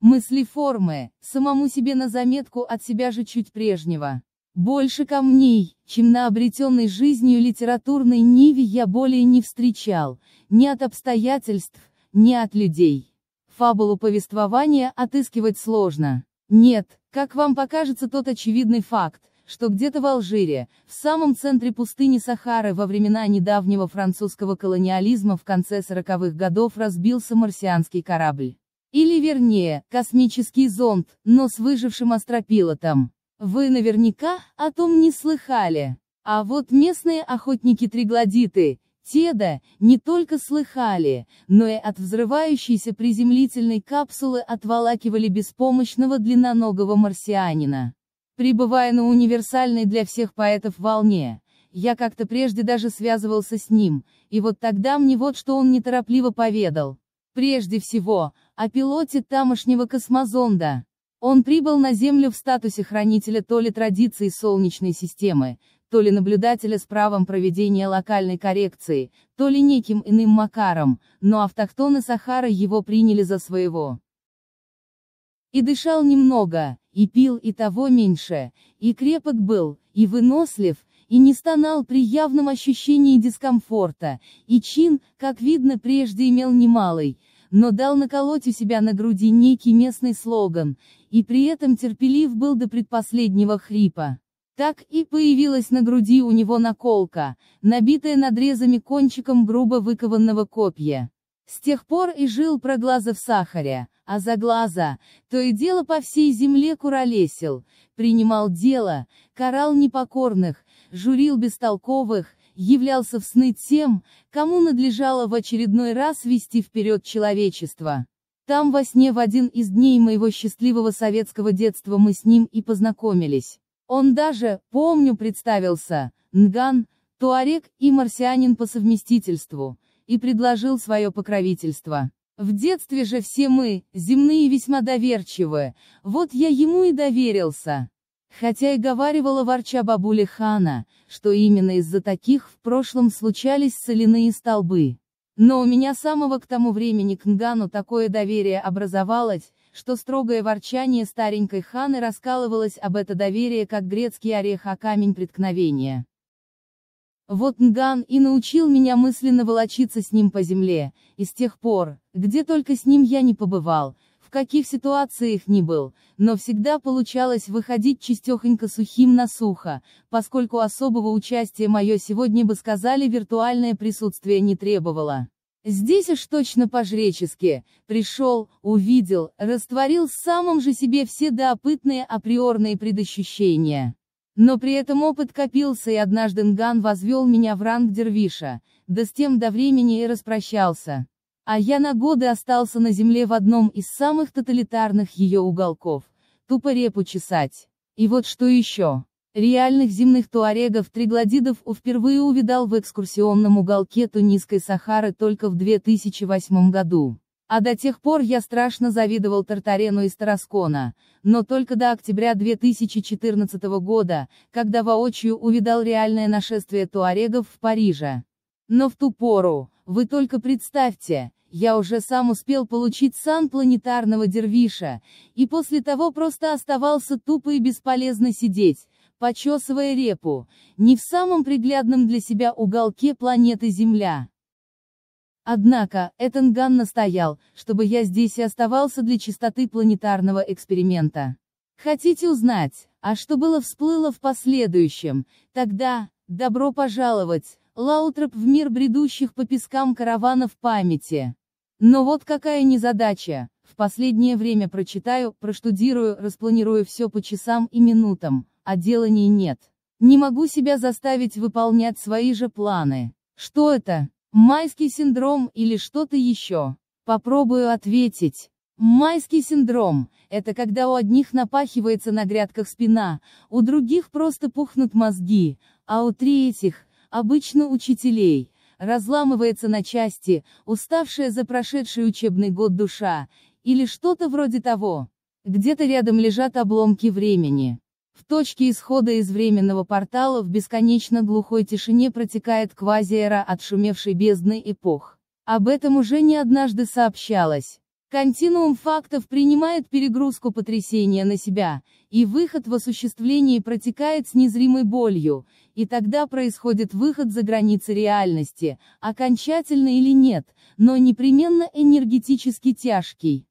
Мысли формы, самому себе на заметку от себя же чуть прежнего. Больше камней, чем на обретенной жизнью литературной ниве я более не встречал, ни от обстоятельств, ни от людей. Фабулу повествования отыскивать сложно. Нет, как вам покажется тот очевидный факт, что где-то в Алжире, в самом центре пустыни Сахары во времена недавнего французского колониализма в конце 40-х годов разбился марсианский корабль. Или вернее, космический зонд, но с выжившим астропилотом. Вы наверняка о том не слыхали. А вот местные охотники-триглодиты, Теда, не только слыхали, но и от взрывающейся приземлительной капсулы отволакивали беспомощного длинноногого марсианина. Прибывая на универсальной для всех поэтов волне, я как-то прежде даже связывался с ним, и вот тогда мне вот что он неторопливо поведал. Прежде всего, о пилоте тамошнего космозонда. Он прибыл на Землю в статусе хранителя то ли традиций Солнечной системы, то ли наблюдателя с правом проведения локальной коррекции, то ли неким иным макаром, но автохтоны Сахара его приняли за своего. И дышал немного, и пил и того меньше, и крепок был, и вынослив, и не стонал при явном ощущении дискомфорта, и чин, как видно, прежде имел немалый, но дал наколоть у себя на груди некий местный слоган, и при этом терпелив был до предпоследнего хрипа. Так и появилась на груди у него наколка, набитая надрезами кончиком грубо выкованного копья. С тех пор и жил про глаза в сахаре, а за глаза, то и дело по всей земле куролесил, принимал дело, карал непокорных, журил бестолковых, являлся в сны тем, кому надлежало в очередной раз вести вперед человечество. Там во сне в один из дней моего счастливого советского детства мы с ним и познакомились. Он даже, помню, представился, Нган, Туарек и марсианин по совместительству, и предложил свое покровительство. В детстве же все мы, земные, весьма доверчивы, вот я ему и доверился. Хотя и говаривала ворча бабуля Хана, что именно из-за таких в прошлом случались соляные столбы. Но у меня самого к тому времени к Нгану такое доверие образовалось, что строгое ворчание старенькой Ханы раскалывалось об это доверие как грецкий орех о камень преткновения. Вот Нган и научил меня мысленно волочиться с ним по земле, и с тех пор, где только с ним я не побывал, в каких ситуациях ни был, но всегда получалось выходить чистехонько сухим на сухо, поскольку особого участия мое сегодня бы сказали виртуальное присутствие не требовало. Здесь уж точно по-жречески, пришел, увидел, растворил самом же себе все доопытные априорные предощущения. Но при этом опыт копился и однажды Нган возвел меня в ранг дервиша, да с тем до времени и распрощался. А я на годы остался на земле в одном из самых тоталитарных ее уголков, тупо репу чесать. И вот что еще. Реальных земных туарегов тригладидов у впервые увидал в экскурсионном уголке Тунисской Сахары только в 2008 году. А до тех пор я страшно завидовал Тартарену из Тараскона, но только до октября 2014 года, когда воочию увидал реальное нашествие туарегов в Париже. Но в ту пору, вы только представьте, я уже сам успел получить сан планетарного дервиша, и после того просто оставался тупо и бесполезно сидеть, почесывая репу, не в самом приглядном для себя уголке планеты Земля. Однако, Этанган настоял, чтобы я здесь и оставался для чистоты планетарного эксперимента. Хотите узнать, а что было всплыло в последующем, тогда, добро пожаловать, Лаутроп в мир бредущих по пескам караванов памяти. Но вот какая незадача, в последнее время прочитаю, проштудирую, распланирую все по часам и минутам, а деланий нет. Не могу себя заставить выполнять свои же планы. Что это? Майский синдром или что-то еще? Попробую ответить. Майский синдром – это когда у одних напахивается на грядках спина, у других просто пухнут мозги, а у третьих – обычно учителей – разламывается на части, уставшая за прошедший учебный год душа, или что-то вроде того. Где-то рядом лежат обломки времени. В точке исхода из временного портала в бесконечно глухой тишине протекает квазиэра отшумевшей бездны эпох. Об этом уже не однажды сообщалось. Континуум фактов принимает перегрузку потрясения на себя, и выход в осуществлении протекает с незримой болью, и тогда происходит выход за границы реальности, окончательно или нет, но непременно энергетически тяжкий.